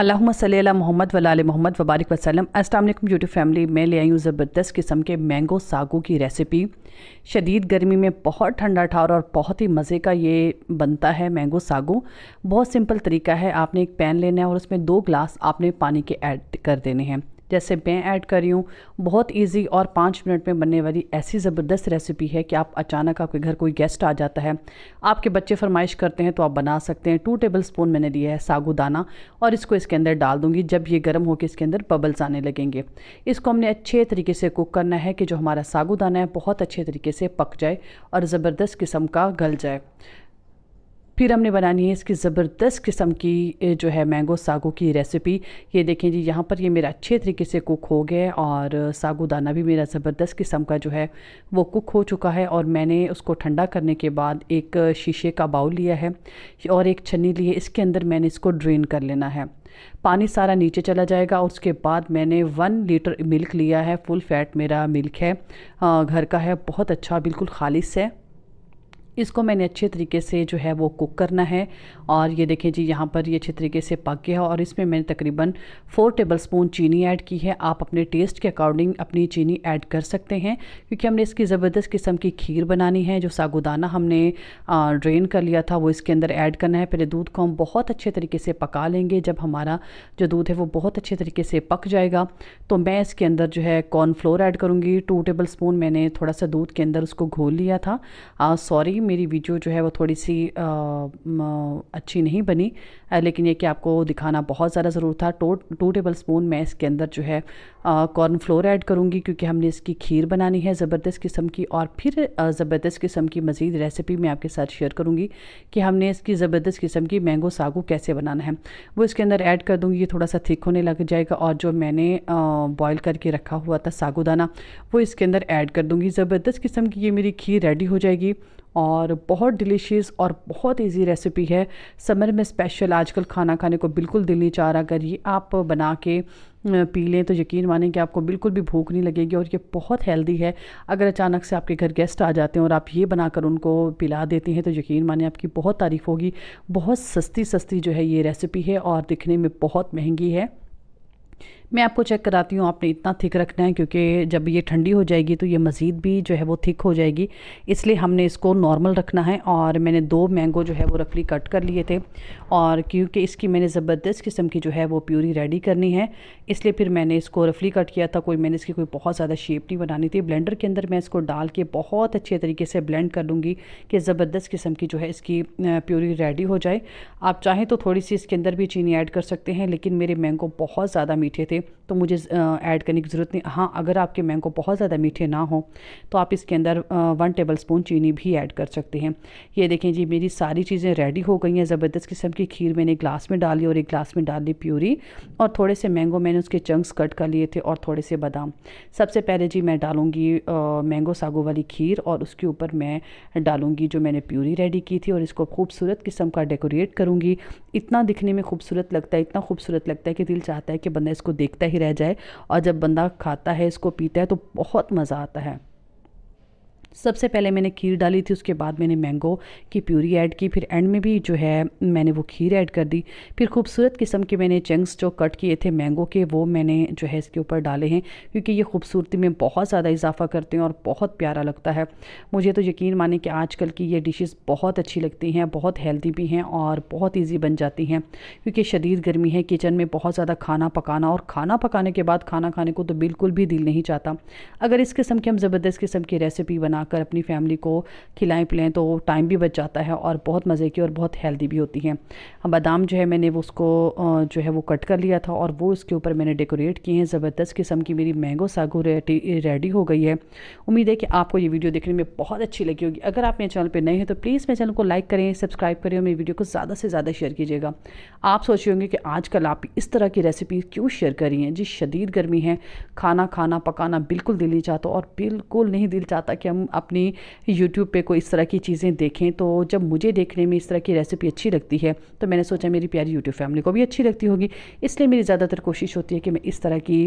अल्लाह सल मोहम्मद वलाल मोहम्मद वबारक वसलम वालेकुम यूट्यूब फैमिली मैं ले आई हूँ ज़बरदस्त किस्म के मैंगो सागो की रेसिपी शदीद गर्मी में बहुत ठंडा ठार और बहुत ही मज़े का ये बनता है मैंगो सागो बहुत सिंपल तरीका है आपने एक पैन लेना है और उसमें दो ग्लास आपने पानी के ऐड कर देने हैं जैसे मैं ऐड कर रही हूँ बहुत ईजी और पाँच मिनट में बनने वाली ऐसी ज़बरदस्त रेसिपी है कि आप अचानक आपके घर कोई गेस्ट आ जाता है आपके बच्चे फरमाइश करते हैं तो आप बना सकते हैं टू टेबल स्पून मैंने लिया है सागुदाना और इसको इसके अंदर डाल दूँगी जब ये गर्म होकर इसके अंदर बबल्स आने लगेंगे इसको हमने अच्छे तरीके से कुक करना है कि जो हमारा सागुदाना है बहुत अच्छे तरीके से पक जाए और ज़बरदस्त किस्म का गल जाए फिर हमने बनानी है इसकी ज़बरदस्त किस्म की जो है मैंगो सागो की रेसिपी ये देखें जी यहाँ पर ये मेरा अच्छे तरीके से कुक हो गया और सागो दाना भी मेरा ज़बरदस्त किस्म का जो है वो कुक हो चुका है और मैंने उसको ठंडा करने के बाद एक शीशे का बाउल लिया है और एक छन्नी ली है इसके अंदर मैंने इसको ड्रेन कर लेना है पानी सारा नीचे चला जाएगा और उसके बाद मैंने वन लीटर मिल्क लिया है फुल फैट मेरा मिल्क है घर का है बहुत अच्छा बिल्कुल खालिश है इसको मैंने अच्छे तरीके से जो है वो कुक करना है और ये देखें जी यहाँ पर ये अच्छे तरीके से पक गया है और इसमें मैंने तकरीबन फ़ोर टेबल स्पून चीनी ऐड की है आप अपने टेस्ट के अकॉर्डिंग अपनी चीनी ऐड कर सकते हैं क्योंकि हमने इसकी ज़बरदस्त किस्म की खीर बनानी है जो सागुदाना हमने ड्रेन कर लिया था वो इसके अंदर ऐड करना है पहले दूध को हम बहुत अच्छे तरीके से पका लेंगे जब हमारा जो दूध है वो बहुत अच्छे तरीके से पक जाएगा तो मैं इसके अंदर जो है कॉर्नफ्लोर ऐड करूँगी टू टेबल स्पून मैंने थोड़ा सा दूध के अंदर उसको घोल लिया था सॉरी मेरी वीडियो जो है वो थोड़ी सी आ, अच्छी नहीं बनी लेकिन ये कि आपको दिखाना बहुत ज़्यादा ज़रूर था टो टू टेबल स्पून मैं इसके अंदर जो है कॉर्न फ्लोर ऐड करूँगी क्योंकि हमने इसकी खीर बनानी है ज़बरदस्त किस्म की और फिर ज़बरदस्त किस्म की मज़ीद रेसिपी मैं आपके साथ शेयर करूँगी कि हमने इसकी ज़बरदस्त किस्म की मैंगो सागो कैसे बनाना है वो इसके अंदर ऐड कर दूँगी ये थोड़ा सा थिक होने लग जाएगा और जो मैंने बॉयल करके रखा हुआ था सागुदाना वो इसके अंदर ऐड कर दूँगी ज़बरदस्त किस्म की ये मेरी खीर रेडी हो जाएगी और बहुत डिलीशियस और बहुत इजी रेसिपी है समर में स्पेशल आजकल खाना खाने को बिल्कुल दिल नहीं चाह रहा अगर ये आप बना के पी लें तो यकीन माने कि आपको बिल्कुल भी भूख नहीं लगेगी और ये बहुत हेल्दी है अगर अचानक से आपके घर गेस्ट आ जाते हैं और आप ये बनाकर उनको पिला देते हैं तो यकीन माने आपकी बहुत तारीफ़ होगी बहुत सस्ती सस्ती जो है ये रेसिपी है और दिखने में बहुत महंगी है मैं आपको चेक कराती हूँ आपने इतना थिक रखना है क्योंकि जब ये ठंडी हो जाएगी तो ये मज़ीद भी जो है वो थिक हो जाएगी इसलिए हमने इसको नॉर्मल रखना है और मैंने दो मैंगो जो है वो रफली कट कर लिए थे और क्योंकि इसकी मैंने ज़बरदस्त किस्म की जो है वो प्यूरी रेडी करनी है इसलिए फिर मैंने इसको रफली कट किया था कोई मैंने इसकी कोई बहुत ज़्यादा शेप नहीं बनानी थी ब्लेंडर के अंदर मैं इसको डाल के बहुत अच्छे तरीके से ब्लेंड कर लूँगी कि ज़बरदस्त किस्म की जो है इसकी प्यूरी रेडी हो जाए आप चाहें तो थोड़ी सी इसके अंदर भी चीनी ऐड कर सकते हैं लेकिन मेरे मैंगो बहुत ज़्यादा मीठे थे तो मुझे ऐड करने की ज़रूरत नहीं हाँ अगर आपके मैंगो बहुत ज़्यादा मीठे ना हो तो आप इसके अंदर वन टेबल स्पून चीनी भी ऐड कर सकते हैं ये देखें जी मेरी सारी चीज़ें रेडी हो गई हैं ज़बरदस्त किस्म की खीर मैंने ग्लास में डाली और एक ग्लास में डाल ली प्यूरी और थोड़े से मैंगो मैंने उसके चंक्स कट कर लिए थे और थोड़े से बादाम सबसे पहले जी मैं डालूँगी मैंगो सागो वाली खीर और उसके ऊपर मैं डालूँगी जो मैंने प्यूरी रेडी की थी और इसको खूबसूरत किस्म का डेकोरेट करूँगी इतना दिखने में खूबसूरत लगता है इतना खूबसूरत लगता है कि दिल चाहता है कि बंदा इसको देख देखता ही रह जाए और जब बंदा खाता है इसको पीता है तो बहुत मज़ा आता है सबसे पहले मैंने खीर डाली थी उसके बाद मैंने मैंगो की प्यूरी ऐड की फिर एंड में भी जो है मैंने वो खीर ऐड कर दी फिर खूबसूरत किस्म के मैंने चंक्स जो कट किए थे मैंगो के वो मैंने जो है इसके ऊपर डाले हैं क्योंकि ये खूबसूरती में बहुत ज़्यादा इजाफा करते हैं और बहुत प्यारा लगता है मुझे तो यकीन माने कि आजकल की ये डिशेस बहुत अच्छी लगती हैं बहुत हेल्दी भी हैं और बहुत ईजी बन जाती हैं क्योंकि शदीद गर्मी है किचन में बहुत ज़्यादा खाना पकाना और खाना पकाने के बाद खाना खाने को तो बिल्कुल भी दिल नहीं चाहता अगर इस किस्म की हम ज़बरदस्त किस्म की रेसिपी बना बनाकर अपनी फैमिली को खिलाएं पिलाएं तो टाइम भी बच जाता है और बहुत मज़े की और बहुत हेल्दी भी होती हैं बादाम जो है मैंने वो उसको जो है वो कट कर लिया था और वो उसके ऊपर मैंने डेकोरेट किए हैं ज़बरदस्त किस्म की मेरी मैंगो सागो रेडी रेडी हो गई है उम्मीद है कि आपको ये वीडियो देखने में बहुत अच्छी लगी होगी अगर आप मेरे चैनल पर नए हैं तो प्लीज़ मेरे चैनल को लाइक करें सब्सक्राइब करें और मेरी वीडियो को ज़्यादा से ज़्यादा शेयर कीजिएगा आप सोच होंगे कि आजकल आप इस तरह की रेसिपी क्यों शेयर कर रही हैं जी शदीद गर्मी है खाना खाना पकाना बिल्कुल दिल नहीं चाहता और बिल्कुल नहीं दिल चाहता कि हम अपने यूट्यूब पे कोई इस तरह की चीज़ें देखें तो जब मुझे देखने में इस तरह की रेसिपी अच्छी लगती है तो मैंने सोचा मेरी प्यारी यूट्यूब फैमिली को भी अच्छी लगती होगी इसलिए मेरी ज़्यादातर कोशिश होती है कि मैं इस तरह की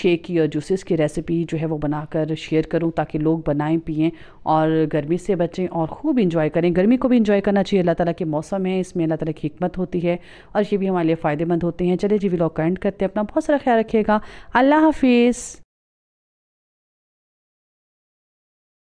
शेक या जूसेस की रेसिपी जो है वो बनाकर शेयर करूँ ताकि लोग बनाएं पिएँ और गर्मी से बचें और खूब इंजॉय करें गर्मी को भी इंजॉय करना चाहिए अल्लाह ताला के मौसम है इसमें अल्लाह ताला की हमत होती है और ये भी हमारे लिए फ़ायदेमंद होते हैं चले जी वी लोग करते हैं अपना बहुत सारा ख्याल रखिएगा अल्लाह हाफिज़